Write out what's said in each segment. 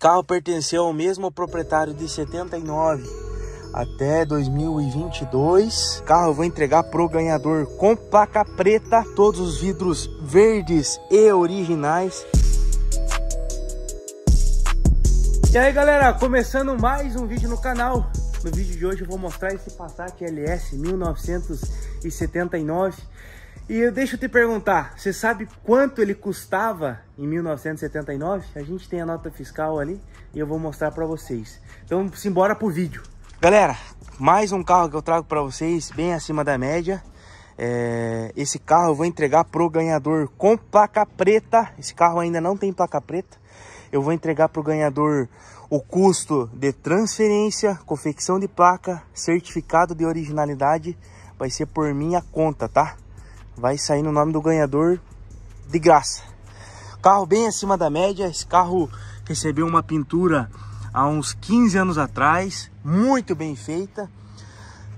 carro pertenceu ao mesmo proprietário de 79 até 2022. O carro eu vou entregar pro ganhador com placa preta, todos os vidros verdes e originais. E aí galera, começando mais um vídeo no canal. No vídeo de hoje eu vou mostrar esse Passat LS 1979 e deixa eu te perguntar, você sabe quanto ele custava em 1979? A gente tem a nota fiscal ali e eu vou mostrar para vocês. Então, simbora pro vídeo. Galera, mais um carro que eu trago para vocês, bem acima da média. É, esse carro eu vou entregar pro ganhador com placa preta. Esse carro ainda não tem placa preta. Eu vou entregar pro ganhador o custo de transferência, confecção de placa, certificado de originalidade. Vai ser por minha conta, tá? vai sair no nome do ganhador de graça. Carro bem acima da média, esse carro recebeu uma pintura há uns 15 anos atrás, muito bem feita.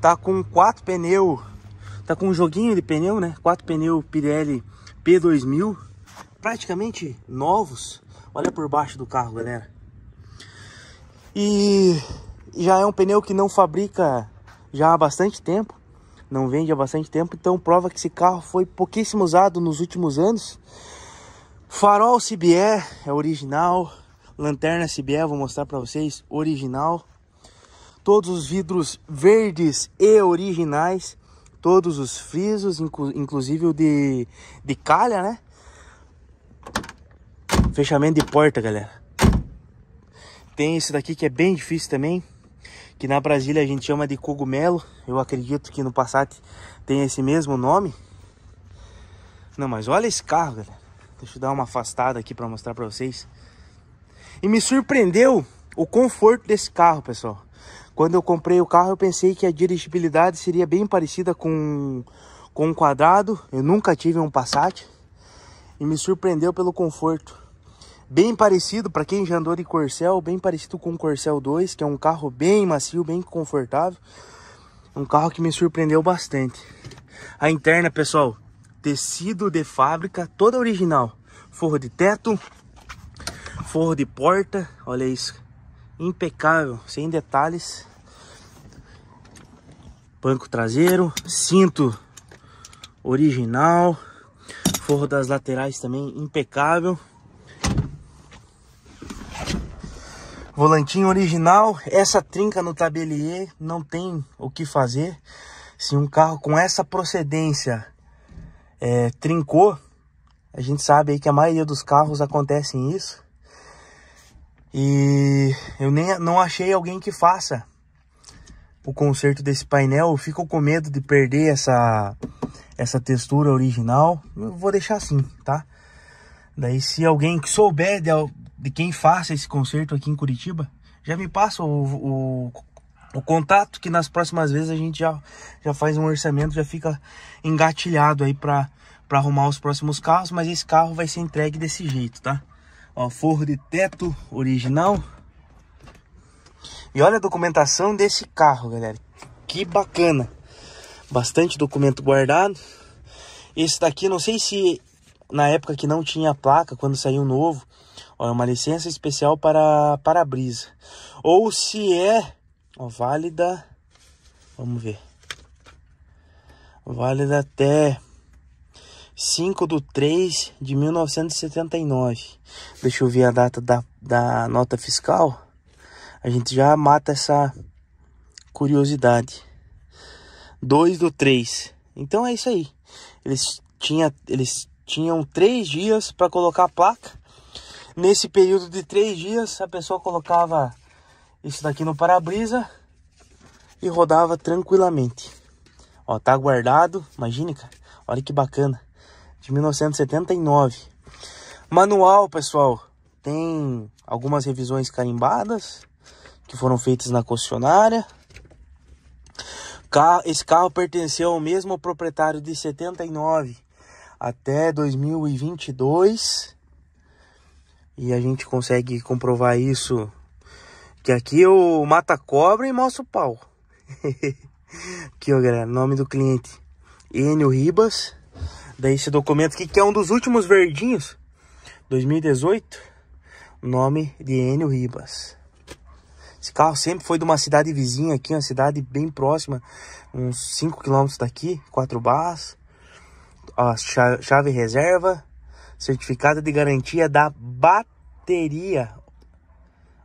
Tá com quatro pneus, tá com um joguinho de pneu, né? Quatro pneus Pirelli P2000, praticamente novos. Olha por baixo do carro, galera. E já é um pneu que não fabrica já há bastante tempo não vende há bastante tempo, então prova que esse carro foi pouquíssimo usado nos últimos anos. Farol CBE é original, lanterna CBE, vou mostrar para vocês, original. Todos os vidros verdes e originais, todos os frisos, inclu inclusive o de, de calha, né? Fechamento de porta, galera. Tem esse daqui que é bem difícil também, que na Brasília a gente chama de cogumelo. Eu acredito que no Passat tem esse mesmo nome. Não, mas olha esse carro, galera. Deixa eu dar uma afastada aqui para mostrar para vocês. E me surpreendeu o conforto desse carro, pessoal. Quando eu comprei o carro, eu pensei que a dirigibilidade seria bem parecida com, com um quadrado. Eu nunca tive um Passat. E me surpreendeu pelo conforto bem parecido, para quem já andou de Corcel, bem parecido com o Corcel 2, que é um carro bem macio, bem confortável. um carro que me surpreendeu bastante. A interna, pessoal, tecido de fábrica, toda original. Forro de teto, forro de porta, olha isso. Impecável, sem detalhes. Banco traseiro, cinto original. Forro das laterais também impecável. Volantinho original, essa trinca no tabelier, não tem o que fazer. Se um carro com essa procedência é, trincou, a gente sabe aí que a maioria dos carros acontecem isso. E eu nem não achei alguém que faça o conserto desse painel. Fico com medo de perder essa, essa textura original. Eu vou deixar assim, tá? Daí se alguém que souber de, de quem faça esse concerto aqui em Curitiba, já me passa o, o, o, contato que nas próximas vezes a gente já, já faz um orçamento, já fica engatilhado aí para para arrumar os próximos carros, mas esse carro vai ser entregue desse jeito, tá? Ó, forro de teto original. E olha a documentação desse carro, galera. Que bacana. Bastante documento guardado. Esse daqui, não sei se na época que não tinha placa, quando saiu novo, Ó, é uma licença especial para para-brisa. Ou se é ó, válida, vamos ver. Válida até 5 de 3 de 1979. Deixa eu ver a data da, da nota fiscal. A gente já mata essa curiosidade. 2 do 3. Então é isso aí. Eles, tinha, eles tinham três dias para colocar a placa Nesse período de três dias, a pessoa colocava isso daqui no para-brisa e rodava tranquilamente. Ó, tá guardado, imagine, cara. Olha que bacana. De 1979. Manual, pessoal, tem algumas revisões carimbadas que foram feitas na concessionária. Esse carro pertenceu ao mesmo proprietário de 79 até 2022. E a gente consegue comprovar isso. Que aqui eu mato a cobra e mostro o pau. aqui, ó, galera. Nome do cliente. Enio Ribas. Daí esse documento aqui, que é um dos últimos verdinhos. 2018. Nome de Enio Ribas. Esse carro sempre foi de uma cidade vizinha aqui, uma cidade bem próxima, uns 5 km daqui, quatro barras, a chave reserva, Certificado de garantia da bateria.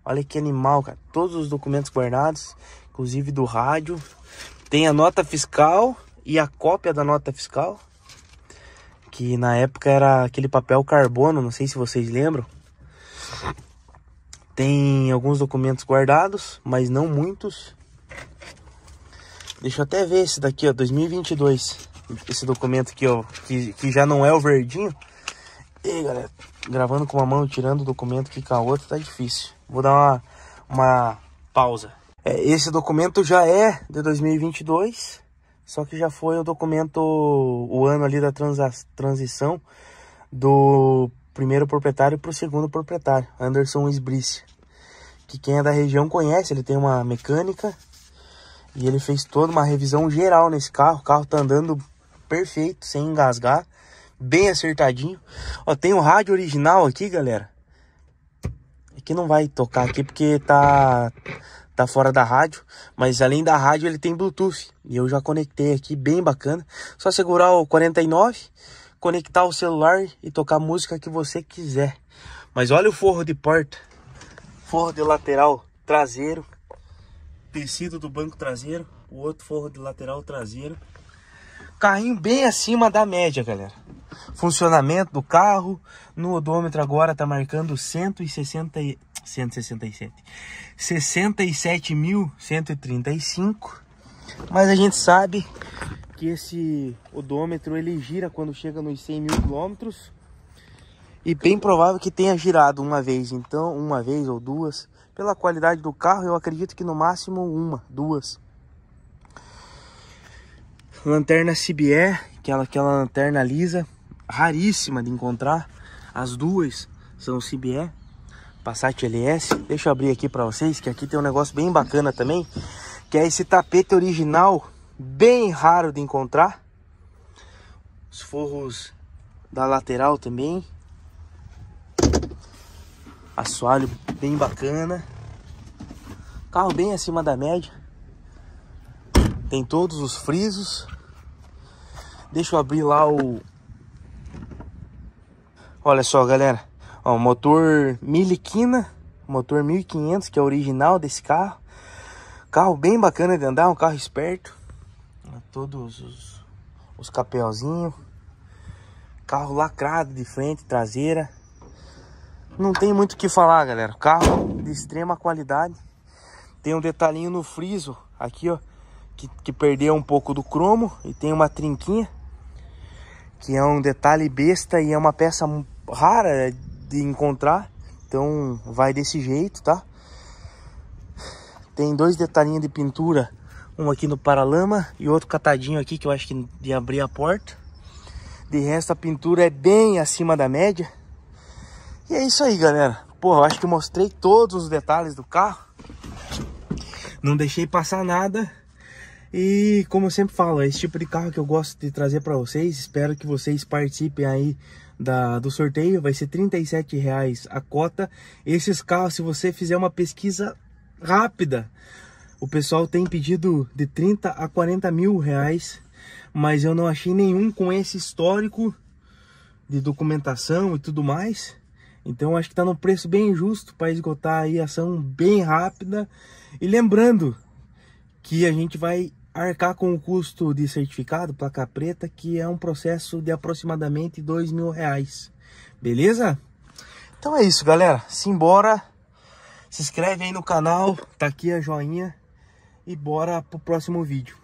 Olha que animal, cara. Todos os documentos guardados, inclusive do rádio. Tem a nota fiscal e a cópia da nota fiscal. Que na época era aquele papel carbono, não sei se vocês lembram. Tem alguns documentos guardados, mas não muitos. Deixa eu até ver esse daqui, ó, 2022. Esse documento aqui, ó, que, que já não é o verdinho. Ei, galera, gravando com uma mão e tirando o documento aqui com a outra tá difícil. Vou dar uma, uma pausa. É, esse documento já é de 2022, só que já foi o documento, o ano ali da transição do primeiro proprietário pro segundo proprietário, Anderson Esbrice. Que quem é da região conhece, ele tem uma mecânica e ele fez toda uma revisão geral nesse carro. O carro tá andando perfeito, sem engasgar bem acertadinho. Ó, tem o um rádio original aqui, galera. Aqui é não vai tocar aqui porque tá tá fora da rádio, mas além da rádio ele tem Bluetooth. E eu já conectei aqui, bem bacana. Só segurar o 49, conectar o celular e tocar a música que você quiser. Mas olha o forro de porta, forro de lateral traseiro, tecido do banco traseiro, o outro forro de lateral traseiro. Carrinho bem acima da média, galera funcionamento do carro. No odômetro agora está marcando 160, 167, 67.135. Mas a gente sabe que esse odômetro ele gira quando chega nos 100 mil quilômetros e bem provável que tenha girado uma vez, então uma vez ou duas. Pela qualidade do carro, eu acredito que no máximo uma, duas. Lanterna CBE, que aquela lanterna lisa, raríssima de encontrar. As duas são CBE, Passat LS. Deixa eu abrir aqui para vocês, que aqui tem um negócio bem bacana também, que é esse tapete original, bem raro de encontrar. Os forros da lateral também. Assoalho bem bacana. Carro bem acima da média. Tem todos os frisos. Deixa eu abrir lá o Olha só, galera. Ó, motor miliquina, motor 1500, que é original desse carro. Carro bem bacana de andar, um carro esperto. Todos os, os capelzinhos. Carro lacrado de frente, traseira. Não tem muito o que falar, galera. Carro de extrema qualidade. Tem um detalhinho no friso aqui, ó. Que, que perdeu um pouco do cromo e tem uma trinquinha que é um detalhe besta e é uma peça rara é de encontrar. Então vai desse jeito, tá? Tem dois detalhinhos de pintura, um aqui no paralama e outro catadinho aqui que eu acho que de abrir a porta. De resto a pintura é bem acima da média. E é isso aí, galera. Pô, eu acho que mostrei todos os detalhes do carro. Não deixei passar nada. E como eu sempre falo, é esse tipo de carro que eu gosto de trazer para vocês. Espero que vocês participem aí da, do sorteio, vai ser R$ reais a cota. Esses carros, se você fizer uma pesquisa rápida, o pessoal tem pedido de 30 a 40 mil reais, mas eu não achei nenhum com esse histórico de documentação e tudo mais. Então acho que está no preço bem justo para esgotar aí a ação bem rápida. E lembrando que a gente vai arcar com o custo de certificado, placa preta, que é um processo de aproximadamente dois mil reais. Beleza? Então é isso, galera. Simbora. Se inscreve aí no canal, tá aqui a joinha e bora pro próximo vídeo.